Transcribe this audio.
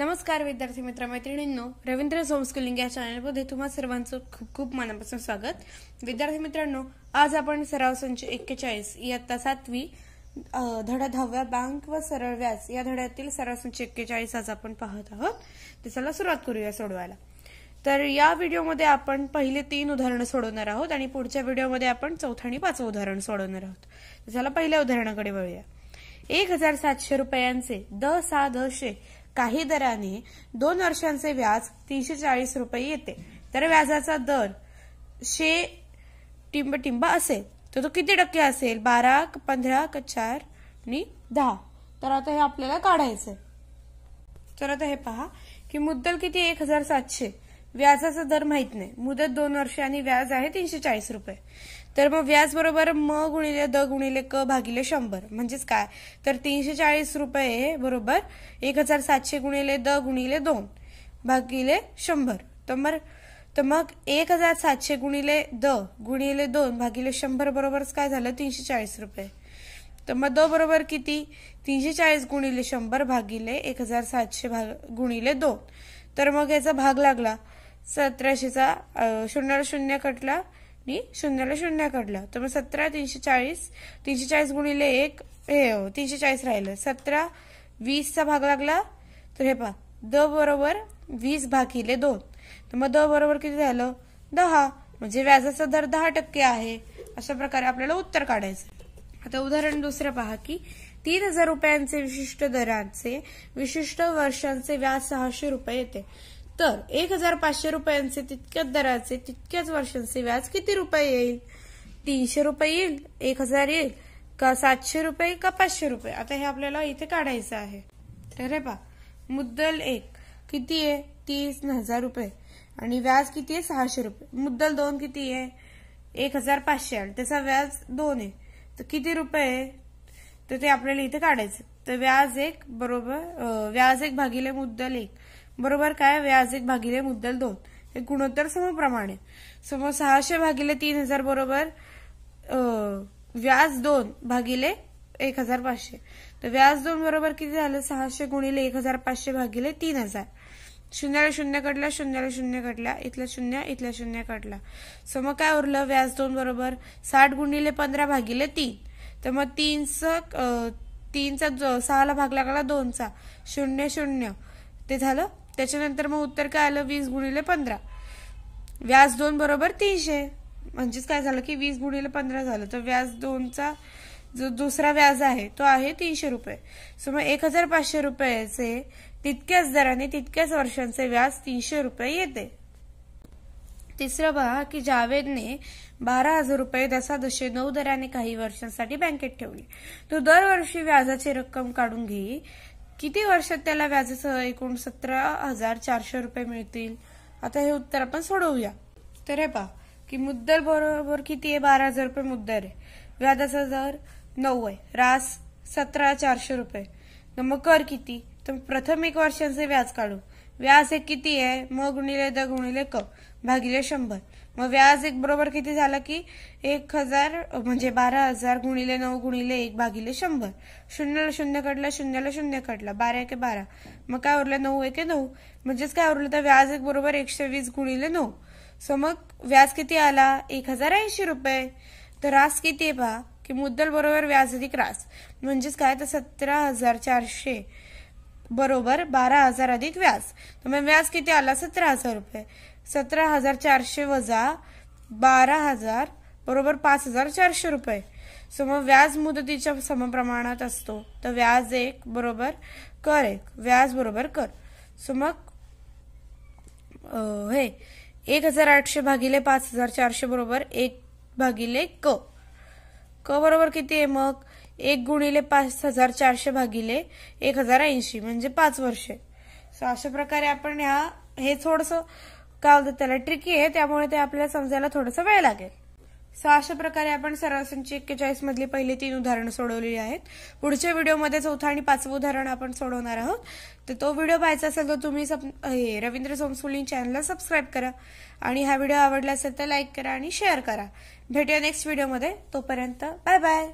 नमस्कार विद्यार्थी मित्र मैत्रिणींनो रवींद्र संस्कुलिंग या चॅनलमध्ये तुम्हा सर्वांचं खूप खूप मनापासून स्वागत विद्यार्थी मित्रांनो आज आपण सराव संच एक्केचाळीस इयत्ता सातवी धडा दहाव्या बँक व सरळ व्याज या धड्यातील सराव संच एक्केचाळीस आज आपण पाहत आहोत त्याला सुरुवात करूया सोडवायला तर या व्हिडिओमध्ये आपण पहिले तीन उदाहरणं सोडवणार आहोत आणि पुढच्या व्हिडिओमध्ये आपण चौथं आणि पाचवं उदाहरण सोडवणार आहोत त्याला पहिल्या उदाहरणाकडे वळूया एक हजार सातशे रुपयांचे द सा दशे काही दराने दोन वर्षांचे व्याज तीनशे चाळीस रुपये येते तर व्याजाचा दर शे टिंबा असेल तर तो किती टक्के असेल बारा पंधरा चार आणि दहा तर आता हे आपल्याला काढायचंय तर आता हे पहा की मुद्दल किती एक हजार सातशे व्याजाचा दर माहित नाही मुदत दोन वर्षे आणि व्याज आहे तीनशे चाळीस रुपये तर मग व्याज बरोबर म गुणिले द गुणिले क भागिले शंभर म्हणजेच काय तर तीनशे चाळीस रुपये बरोबर एक हजार सातशे गुणिले द गुणिले दोन भागिले शंभर तर मग तर मग एक हजार सातशे गुणिले द गुणिले दोन भागिले शंभर बरोबरच काय झालं तीनशे चाळीस रुपये तर मग द बरोबर किती तीनशे चाळीस गुणिले शंभर भागिले एक हजार सातशे भाग गुणिले दोन तर मग याचा भाग लागला सतराशेचा शून्य शून्य कटला आणि शून्याला शून्याकडलं तर मग सतरा तीनशे चाळीस तीनशे चाळीस गुणिले एक हे हो, तीनशे चाळीस राहिलं सतरा वीसचा भाग लागला तर हे पहा द बरोबर वीस भागिले दोन तर मग द बरोबर किती झालं दहा म्हणजे व्याजाचा दर दहा टक्के आहे अशा प्रकारे आपल्याला उत्तर काढायचं आता उदाहरण दुसरं पहा की तीन हजार रुपयांचे विशिष्ट दरांचे विशिष्ट वर्षांचे व्याज सहाशे रुपये येते तर एक हजार पाचशे रुपयांचे तितक्याच दराचे तितक्याच वर्षांचे व्याज किती रुपये येईल तीनशे रुपये येईल एक हजार येईल का सातशे रुपये का पाचशे रुपये आता हे आपल्याला इथे काढायचं आहे अरे पा मुद्दल एक किती आहे तीस हजार रुपये आणि व्याज किती आहे सहाशे रुपये मुद्दल दोन किती आहे एक हजार पाचशे आणि त्याचा व्याज दोन आहे तर किती रुपये तर ते आपल्याला इथे काढायचं तर व्याज एक बरोबर व्याज एक भागिले मुद्दल एक बरोबर काय व्याज एक भागिले मुद्दल दोन हे गुणोत्तर समप्रमाणे सम सहाशे भागिले तीन हजार बरोबर व्याज दोन भागिले एक हजार पाचशे तर व्याज दोन बरोबर किती झालं सहाशे गुणिले एक हजार पाचशे भागिले तीन हजार शून्याला शून्य कटला शून्याला शून्य कटला इथला शून्य इथला शून्य कटला सम काय उरलं व्याज दोन बरोबर साठ गुणिले पंधरा भागिले तीन तर मग तीनचं तीनचा सहाला भाग लागला दोनचा शून्य शून्य ते झालं त्याच्यानंतर मग उत्तर काय आलं वीस गुणिले पंधरा व्याज दोन बरोबर तीनशे म्हणजेच काय झालं की वीस गुणिले पंधरा झालं तर व्याज दोनचा जो दुसरा व्याज आहे तो आहे तीनशे रुपये सो मग एक हजार पाचशे रुपयाचे तितक्याच दराने तितक्याच वर्षांचे व्याज तीनशे रुपये येते तिसरं पहा की जावेदने बारा हजार रुपये दसादशे नऊ दराने काही वर्षांसाठी बँकेत ठेवली तो दरवर्षी व्याजाची रक्कम काढून घेई किती वर्षात त्याला व्याजासह एकूण सतरा हजार चारशे रुपये मिळतील आता हे उत्तर आपण सोडवूया तर हे पहा की मुद्दल बरोबर किती आहे बारा हजार रुपये मुद्दल आहे व्याजाचा दर नऊ आहे रास सतरा चारशे रुपये मग कर किती तर प्रथम एक वर्षांचे व्याज काढू व्याज हे किती आहे म गुणिले द गुणिले क भागिले शंभर मग व्याज एक बरोबर किती झाला की एक हजार म्हणजे बारा हजार गुणिले नऊ गुणिले एक भागिले शंभर शून्यला शून्य कटला शून्याला शून्य कटला बारा एके बारा मग काय उरलं नऊ एके नऊ म्हणजेच काय उरलं तर व्याज एक बरोबर एकशे वीस गुणिले नऊ सो मग व्याज किती आला एक हजार ऐंशी रुपये तर रास किती आहे पहा की मुद्दल बरोबर व्याज अधिक रास म्हणजेच काय तर सतरा हजार चारशे बरोबर बारा हजार अधिक व्याज तर मग व्याज किती आला सतरा हजार रुपये सतरा हजार चारशे वजा बारा हजार बरोबर पाच हजार चारशे रुपये सो मग व्याज मुदतीच्या समप्रमाणात असतो तर व्याज एक बरोबर कर एक व्याज बरोबर कर सो मग हे एक हजार आठशे भागिले पाच हजार चारशे बरोबर एक भागिले क क बरोबर किती आहे मग एक गुणिले पाच हजार चारशे भागिले एक हजार ऐंशी म्हणजे पाच वर्षे सो अशा प्रकारे आपण ह्या हे थोडंसं काय होतं त्याला ट्रिकी आहे त्यामुळे ते आपल्याला समजायला थोडासा वेळ लागेल सो अशा प्रकारे आपण सरासनची एक्केचाळीस मधली पहिली तीन उदाहरणं सोडवलेली आहेत पुढच्या व्हिडिओमध्ये चौथं आणि पाचवं उदाहरण आपण सोडवणार आहोत तर तो व्हिडिओ पाहायचा असेल तर तुम्ही हे रवींद्र सोमसुली चॅनलला सबस्क्राईब करा आणि हा व्हिडिओ आवडला असेल तर लाईक करा आणि शेअर करा भेटूया नेक्स्ट व्हिडिओमध्ये तोपर्यंत बाय बाय